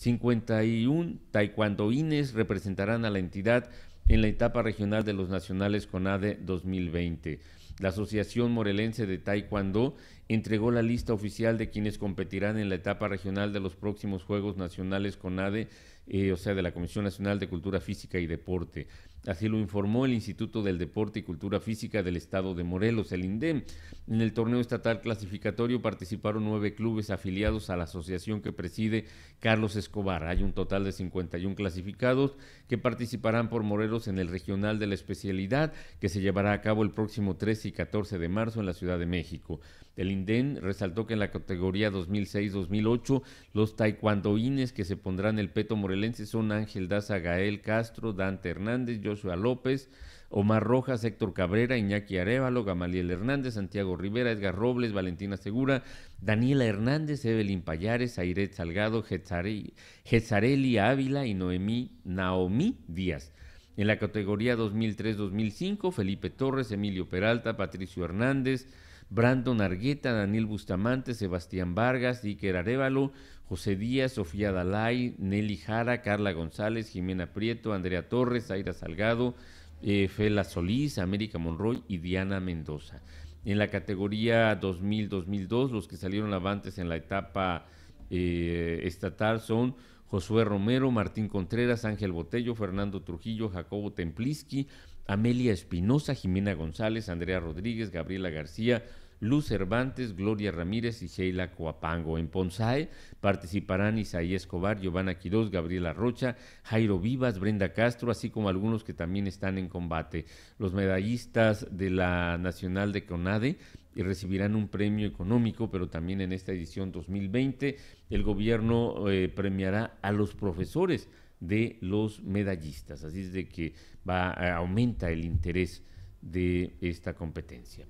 51 taekwondoines representarán a la entidad en la etapa regional de los nacionales CONADE 2020. La Asociación Morelense de Taekwondo entregó la lista oficial de quienes competirán en la etapa regional de los próximos Juegos Nacionales CONADE, eh, o sea, de la Comisión Nacional de Cultura Física y Deporte. Así lo informó el Instituto del Deporte y Cultura Física del Estado de Morelos, el INDEM. En el torneo estatal clasificatorio participaron nueve clubes afiliados a la asociación que preside Carlos Escobar. Hay un total de 51 clasificados que participarán por Morelos en el Regional de la Especialidad que se llevará a cabo el próximo 13 y 14 de marzo en la Ciudad de México. El INDEN resaltó que en la categoría 2006-2008 los taekwondoines que se pondrán el peto morelense son Ángel Daza Gael Castro, Dante Hernández, Joshua López, Omar Rojas, Héctor Cabrera, Iñaki Arevalo, Gamaliel Hernández, Santiago Rivera, Edgar Robles, Valentina Segura, Daniela Hernández, Evelyn Payares, Airet Salgado, Getzarelli Ávila y Noemí Naomi Díaz. En la categoría 2003-2005, Felipe Torres, Emilio Peralta, Patricio Hernández, Brandon Argueta, Daniel Bustamante, Sebastián Vargas, Iker Arevalo, José Díaz, Sofía Dalay, Nelly Jara, Carla González, Jimena Prieto, Andrea Torres, Aira Salgado, eh, Fela Solís, América Monroy y Diana Mendoza. En la categoría 2000-2002, los que salieron avantes en la etapa eh, estatal son Josué Romero, Martín Contreras, Ángel Botello, Fernando Trujillo, Jacobo Templiski, Amelia Espinosa, Jimena González, Andrea Rodríguez, Gabriela García, Luz Cervantes, Gloria Ramírez y Sheila Coapango. En Ponzae participarán Isaí Escobar, Giovanna Quirós, Gabriela Rocha, Jairo Vivas, Brenda Castro, así como algunos que también están en combate. Los medallistas de la Nacional de CONADE y recibirán un premio económico, pero también en esta edición 2020 el gobierno eh, premiará a los profesores de los medallistas. Así es de que va, eh, aumenta el interés de esta competencia.